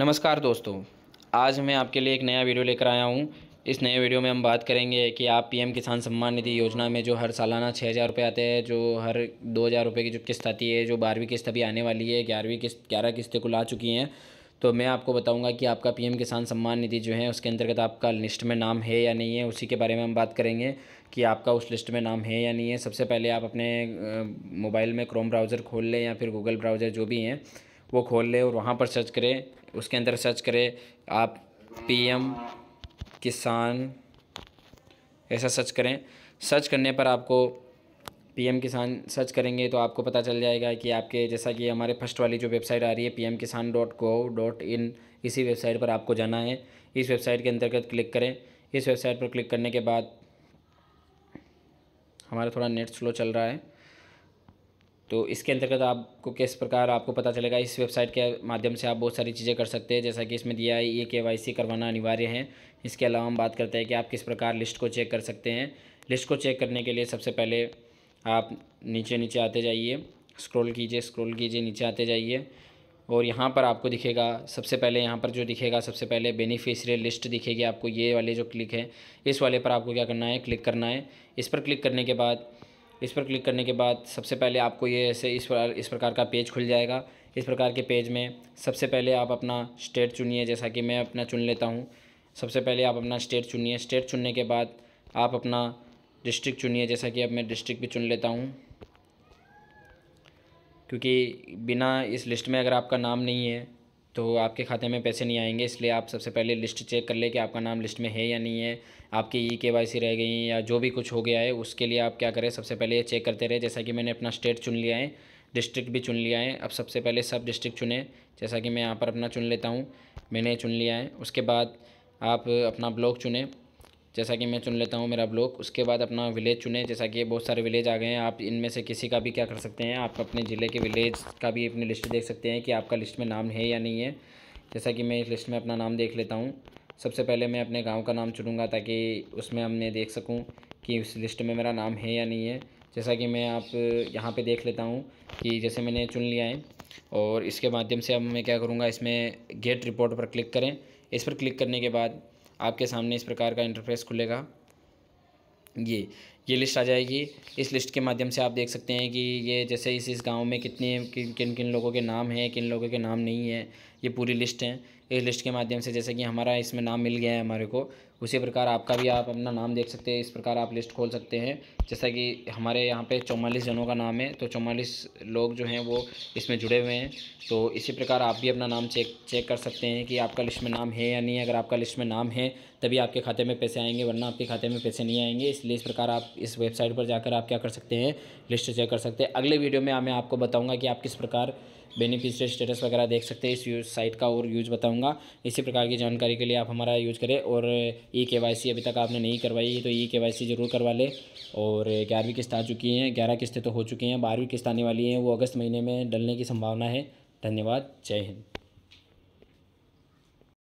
नमस्कार दोस्तों आज मैं आपके लिए एक नया वीडियो लेकर आया हूँ इस नए वीडियो में हम बात करेंगे कि आप पीएम किसान सम्मान निधि योजना में जो हर सालाना छः हज़ार रुपये आते हैं जो हर दो हज़ार रुपये की जो किस्त आती है जो बारहवीं किस्त अभी आने वाली है ग्यारहवीं किस्त ग्यारह किस्तें कुल आ चुकी हैं तो मैं आपको बताऊँगा कि आपका पी किसान सम्मान निधि जो है उसके अंतर्गत आपका लिस्ट में नाम है या नहीं है उसी के बारे में हम बात करेंगे कि आपका उस लिस्ट में नाम है या नहीं है सबसे पहले आप अपने मोबाइल में क्रोम ब्राउज़र खोल लें या फिर गूगल ब्राउज़र जो भी हैं वो खोल लें और वहाँ पर सर्च करें उसके अंदर सर्च करें आप पीएम किसान ऐसा सर्च करें सर्च करने पर आपको पीएम किसान सर्च करेंगे तो आपको पता चल जाएगा कि आपके जैसा कि हमारे फर्स्ट वाली जो वेबसाइट आ रही है पीएम किसान डॉट गो डॉट इन इसी वेबसाइट पर आपको जाना है इस वेबसाइट के अंतर्गत क्लिक करें इस वेबसाइट पर क्लिक करने के बाद हमारा थोड़ा नेट स्लो चल रहा है तो इसके अंतर्गत आपको किस प्रकार आपको पता चलेगा इस वेबसाइट के माध्यम से आप बहुत सारी चीज़ें कर सकते हैं जैसा कि इसमें दिया है ये के करवाना अनिवार्य है इसके अलावा हम बात करते हैं कि आप किस प्रकार लिस्ट को चेक कर सकते हैं लिस्ट को चेक करने के लिए सबसे पहले आप नीचे नीचे आते जाइए स्क्रॉल कीजिए स्क्रॉल कीजिए नीचे आते जाइए और यहाँ पर आपको दिखेगा सबसे पहले यहाँ पर जो दिखेगा सबसे पहले बेनिफिशियरी लिस्ट दिखेगी आपको ये वाले जो क्लिक है इस वाले पर आपको क्या करना है क्लिक करना है इस पर क्लिक करने के बाद इस पर क्लिक करने के बाद सबसे पहले आपको ये ऐसे इस प्रकार इस प्रकार का पेज खुल जाएगा इस प्रकार के पेज में सबसे पहले आप अपना स्टेट चुनिए जैसा कि मैं अपना चुन लेता हूँ सबसे पहले आप अपना स्टेट चुनिए स्टेट चुनने के बाद आप अपना डिस्ट्रिक्ट चुनिए जैसा कि अब मैं डिस्ट्रिक्ट भी चुन लेता हूँ क्योंकि बिना इस लिस्ट में अगर आपका नाम नहीं है तो आपके खाते में पैसे नहीं आएंगे इसलिए आप सबसे पहले लिस्ट चेक कर ले कि आपका नाम लिस्ट में है या नहीं है आपकी ई के वाई सी रह गई या जो भी कुछ हो गया है उसके लिए आप क्या करें सबसे पहले चेक करते रहे जैसा कि मैंने अपना स्टेट चुन लिया है डिस्ट्रिक्ट भी चुन लिया है अब सबसे पहले सब डिस्ट्रिक्ट चुने जैसा कि मैं यहाँ पर अपना चुन लेता हूँ मैंने चुन लिया है उसके बाद आप अपना ब्लॉक चुने जैसा कि मैं चुन लेता हूँ मेरा ब्लॉक उसके बाद अपना विलेज चुने जैसा कि बहुत सारे विलेज आ गए हैं आप इनमें से किसी का भी क्या कर सकते हैं आप अपने ज़िले के विलेज का भी अपनी लिस्ट देख सकते हैं कि आपका लिस्ट में नाम है या नहीं है जैसा कि मैं इस लिस्ट में अपना नाम देख लेता हूँ सबसे पहले मैं अपने गाँव का नाम चुनूँगा ताकि उसमें हम देख सकूँ कि उस लिस्ट में मेरा नाम है या नहीं है जैसा कि मैं आप यहाँ पर देख लेता हूँ कि जैसे मैंने चुन लिया है और इसके माध्यम से अब मैं क्या करूँगा इसमें गेट रिपोर्ट पर क्लिक करें इस पर क्लिक करने के बाद आपके सामने इस प्रकार का इंटरफेस खुलेगा ये ये लिस्ट आ जाएगी इस लिस्ट के माध्यम से आप देख सकते हैं कि ये जैसे इस इस गांव में कितने किन किन लोगों के नाम हैं किन लोगों के नाम नहीं है ये पूरी लिस्ट है इस लिस्ट के माध्यम से जैसे कि हमारा इसमें नाम मिल गया है हमारे को उसी प्रकार आपका भी आप अपना नाम देख सकते हैं इस प्रकार आप लिस्ट खोल सकते हैं जैसा कि हमारे यहाँ पे चौवालीस जनों का नाम है तो चौवालीस लोग जो हैं वो इसमें जुड़े हुए हैं तो इसी प्रकार आप भी अपना नाम चेक चेक कर सकते हैं कि आपका लिस्ट में नाम है या नहीं अगर आपका लिस्ट में नाम है तभी आपके खाते में पैसे आएंगे वरना आपके खाते में पैसे नहीं आएंगे इसलिए इस प्रकार आप इस वेबसाइट पर जाकर आप क्या कर सकते हैं लिस्ट चेक कर सकते हैं अगले वीडियो में मैं आपको बताऊँगा कि आप किस प्रकार बेनिफिशियल स्टेटस वगैरह देख सकते हैं इस वेबसाइट का और यूज़ बताऊँगा इसी प्रकार की जानकारी के लिए आप हमारा यूज़ करें और ई के वाई सी अभी तक आपने नहीं करवाई तो ई के वाई सी ज़रूर करवा लें और ग्यारहवीं किस्त आ चुकी हैं ग्यारह किस्तें तो हो चुकी हैं बारहवीं किस्त आने वाली हैं वो अगस्त महीने में डलने की संभावना है धन्यवाद जय हिंद